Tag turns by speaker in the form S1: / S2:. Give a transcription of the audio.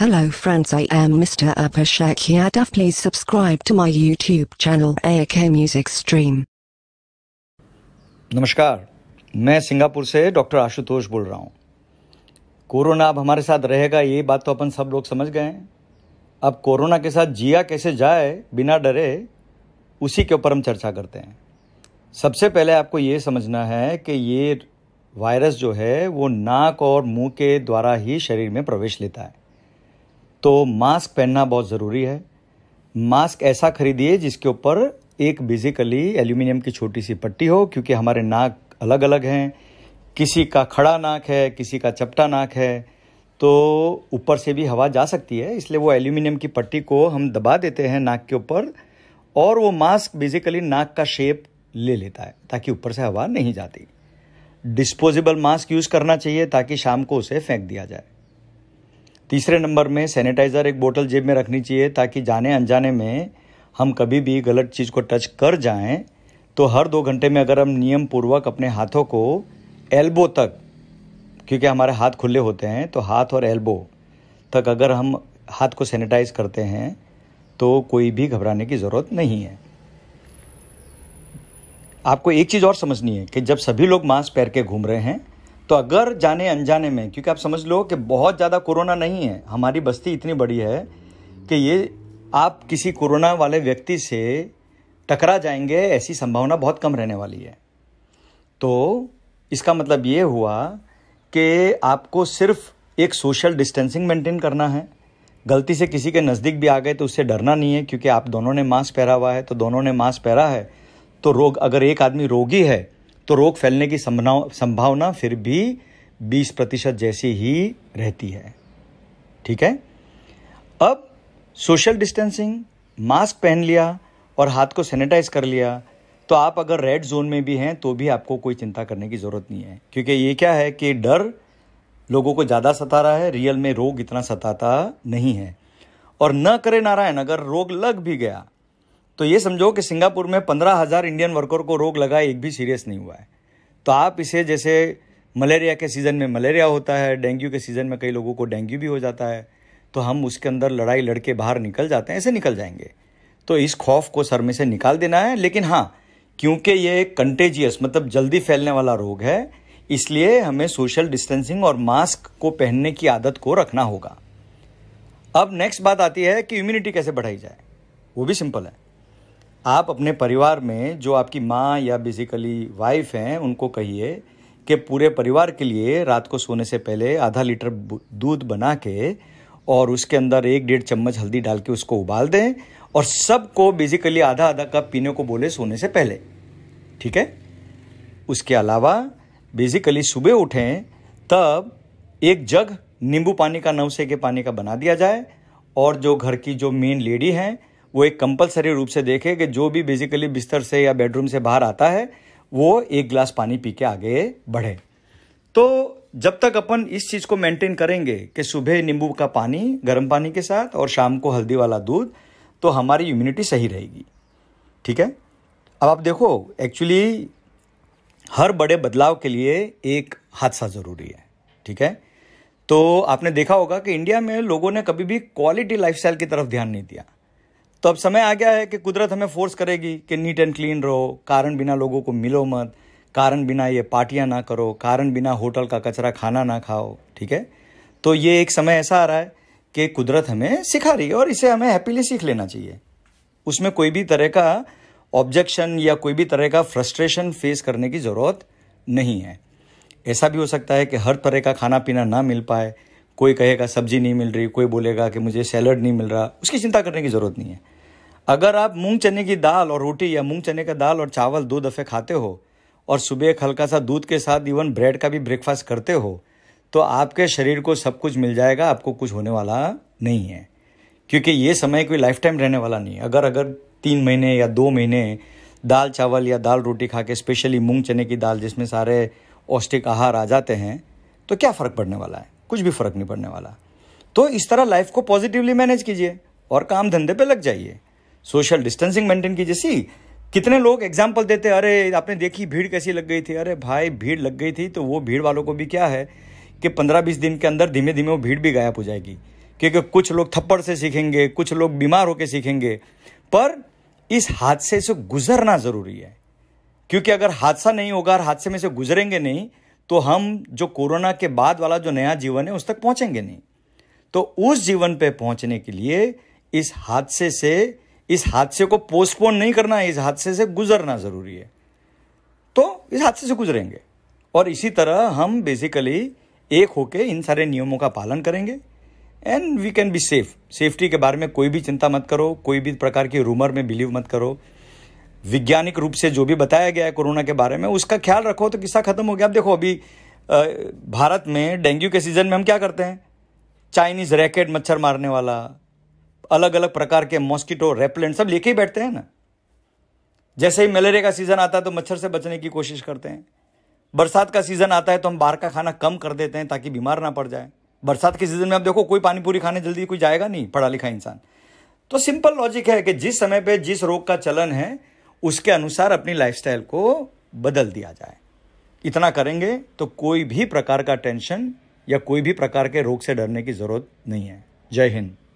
S1: Hello friends I am Mr. Apashakiadov please subscribe to my YouTube channel AK Music Stream. नमस्कार मैं Singapore से doctor Ashutosh बोल रहा हूँ कोरोना अब हमारे साथ रहेगा ये बात तो अपन सब लोग समझ गए हैं अब कोरोना के साथ जिया कैसे जाए बिना डरे उसी के ऊपर हम चर्चा करते हैं सबसे पहले आपको ये समझना है कि ये वायरस जो है वो नाक और मुंह के द्वारा ही शरीर में प्रवेश लेता है तो मास्क पहनना बहुत ज़रूरी है मास्क ऐसा खरीदिए जिसके ऊपर एक बेसिकली एल्यूमिनियम की छोटी सी पट्टी हो क्योंकि हमारे नाक अलग अलग हैं किसी का खड़ा नाक है किसी का चपटा नाक है तो ऊपर से भी हवा जा सकती है इसलिए वो एल्यूमिनियम की पट्टी को हम दबा देते हैं नाक के ऊपर और वो मास्क बेसिकली नाक का शेप ले लेता है ताकि ऊपर से हवा नहीं जाती डिस्पोजेबल मास्क यूज़ करना चाहिए ताकि शाम को उसे फेंक दिया जाए तीसरे नंबर में सैनिटाइज़र एक बोतल जेब में रखनी चाहिए ताकि जाने अनजाने में हम कभी भी गलत चीज़ को टच कर जाएं तो हर दो घंटे में अगर हम नियम पूर्वक अपने हाथों को एल्बो तक क्योंकि हमारे हाथ खुले होते हैं तो हाथ और एल्बो तक अगर हम हाथ को सैनिटाइज करते हैं तो कोई भी घबराने की ज़रूरत नहीं है आपको एक चीज़ और समझनी है कि जब सभी लोग मास्क पहन के घूम रहे हैं तो अगर जाने अनजाने में क्योंकि आप समझ लो कि बहुत ज़्यादा कोरोना नहीं है हमारी बस्ती इतनी बड़ी है कि ये आप किसी कोरोना वाले व्यक्ति से टकरा जाएंगे ऐसी संभावना बहुत कम रहने वाली है तो इसका मतलब ये हुआ कि आपको सिर्फ एक सोशल डिस्टेंसिंग मेंटेन करना है गलती से किसी के नज़दीक भी आ गए तो उससे डरना नहीं है क्योंकि आप दोनों ने मास्क पहरा हुआ है तो दोनों ने मास्क पहरा है तो रोग अगर एक आदमी रोगी है तो रोग फैलने की संभावना फिर भी 20 प्रतिशत जैसी ही रहती है ठीक है अब सोशल डिस्टेंसिंग मास्क पहन लिया और हाथ को सैनिटाइज कर लिया तो आप अगर रेड जोन में भी हैं तो भी आपको कोई चिंता करने की ज़रूरत नहीं है क्योंकि ये क्या है कि डर लोगों को ज़्यादा सता रहा है रियल में रोग इतना सताता नहीं है और न करे नारायण अगर रोग लग भी गया तो ये समझो कि सिंगापुर में पंद्रह हज़ार इंडियन वर्कर को रोग लगा एक भी सीरियस नहीं हुआ है तो आप इसे जैसे मलेरिया के सीज़न में मलेरिया होता है डेंगू के सीज़न में कई लोगों को डेंगू भी हो जाता है तो हम उसके अंदर लड़ाई लड़के बाहर निकल जाते हैं ऐसे निकल जाएंगे तो इस खौफ को सर में से निकाल देना है लेकिन हाँ क्योंकि ये कंटेजियस मतलब जल्दी फैलने वाला रोग है इसलिए हमें सोशल डिस्टेंसिंग और मास्क को पहनने की आदत को रखना होगा अब नेक्स्ट बात आती है कि इम्यूनिटी कैसे बढ़ाई जाए वो भी सिंपल है आप अपने परिवार में जो आपकी माँ या बेसिकली वाइफ हैं उनको कहिए कि पूरे परिवार के लिए रात को सोने से पहले आधा लीटर दूध बना के और उसके अंदर एक डेढ़ चम्मच हल्दी डाल के उसको उबाल दें और सबको बेसिकली आधा आधा कप पीने को बोले सोने से पहले ठीक है उसके अलावा बेसिकली सुबह उठें तब एक जग नींबू पानी का नवसे के पानी का बना दिया जाए और जो घर की जो मेन लेडी हैं वो एक कंपलसरी रूप से देखे कि जो भी बेसिकली बिस्तर से या बेडरूम से बाहर आता है वो एक गिलास पानी पी के आगे बढ़े तो जब तक अपन इस चीज़ को मेंटेन करेंगे कि सुबह नींबू का पानी गर्म पानी के साथ और शाम को हल्दी वाला दूध तो हमारी इम्यूनिटी सही रहेगी ठीक है अब आप देखो एक्चुअली हर बड़े बदलाव के लिए एक हादसा ज़रूरी है ठीक है तो आपने देखा होगा कि इंडिया में लोगों ने कभी भी क्वालिटी लाइफस्टाइल की तरफ ध्यान नहीं दिया तो अब समय आ गया है कि कुदरत हमें फोर्स करेगी कि नीट एंड क्लीन रहो कारण बिना लोगों को मिलो मत कारण बिना ये पार्टियाँ ना करो कारण बिना होटल का कचरा खाना ना खाओ ठीक है तो ये एक समय ऐसा आ रहा है कि कुदरत हमें सिखा रही है और इसे हमें हैप्पीली सीख लेना चाहिए उसमें कोई भी तरह का ऑब्जेक्शन या कोई भी तरह का फ्रस्ट्रेशन फेस करने की ज़रूरत नहीं है ऐसा भी हो सकता है कि हर तरह का खाना पीना ना मिल पाए कोई कहेगा सब्जी नहीं मिल रही कोई बोलेगा कि मुझे सैलड नहीं मिल रहा उसकी चिंता करने की ज़रूरत नहीं है अगर आप मूंग चने की दाल और रोटी या मूंग चने का दाल और चावल दो दफ़े खाते हो और सुबह एक हल्का सा दूध के साथ इवन ब्रेड का भी ब्रेकफास्ट करते हो तो आपके शरीर को सब कुछ मिल जाएगा आपको कुछ होने वाला नहीं है क्योंकि ये समय कोई लाइफ टाइम रहने वाला नहीं अगर अगर तीन महीने या दो महीने दाल चावल या दाल रोटी खा के स्पेशली मूंग चने की दाल जिसमें सारे पौष्टिक आहार आ जाते हैं तो क्या फ़र्क पड़ने वाला है कुछ भी फर्क नहीं पड़ने वाला तो इस तरह लाइफ को पॉजिटिवली मैनेज कीजिए और काम धंधे पे लग जाइए सोशल डिस्टेंसिंग मेंटेन कीजिए सी कितने लोग एग्जाम्पल देते अरे आपने देखी भीड़ कैसी लग गई थी अरे भाई भीड़ लग गई थी तो वो भीड़ वालों को भी क्या है कि पंद्रह बीस दिन के अंदर धीमे धीमे वो भीड़ भी गायब हो जाएगी क्योंकि कुछ लोग थप्पड़ से सीखेंगे कुछ लोग बीमार होकर सीखेंगे पर इस हादसे से गुजरना ज़रूरी है क्योंकि अगर हादसा नहीं होगा और हादसे में से गुजरेंगे नहीं तो हम जो कोरोना के बाद वाला जो नया जीवन है उस तक पहुंचेंगे नहीं तो उस जीवन पे पहुंचने के लिए इस हादसे से इस हादसे को पोस्टपोन नहीं करना है इस हादसे से गुजरना ज़रूरी है तो इस हादसे से गुजरेंगे और इसी तरह हम बेसिकली एक होके इन सारे नियमों का पालन करेंगे and we can be safe safety के बारे में कोई भी चिंता मत करो कोई भी प्रकार की रूमर में बिलीव मत करो वैज्ञानिक रूप से जो भी बताया गया है कोरोना के बारे में उसका ख्याल रखो तो किस्सा खत्म हो गया अब देखो अभी भारत में डेंगू के सीज़न में हम क्या करते हैं चाइनीज़ रैकेट मच्छर मारने वाला अलग अलग प्रकार के मॉस्किटो रेपलेंट सब लेके ही बैठते हैं ना जैसे ही मलेरिया का सीज़न आता है तो मच्छर से बचने की कोशिश करते हैं बरसात का सीज़न आता है तो हम बाहर का खाना कम कर देते हैं ताकि बीमार ना पड़ जाए बरसात के सीज़न में आप देखो कोई पानी पूरी खाने जल्दी कोई जाएगा नहीं पढ़ा लिखा इंसान तो सिंपल लॉजिक है कि जिस समय पे जिस रोग का चलन है उसके अनुसार अपनी लाइफस्टाइल को बदल दिया जाए इतना करेंगे तो कोई भी प्रकार का टेंशन या कोई भी प्रकार के रोग से डरने की ज़रूरत नहीं है जय हिंद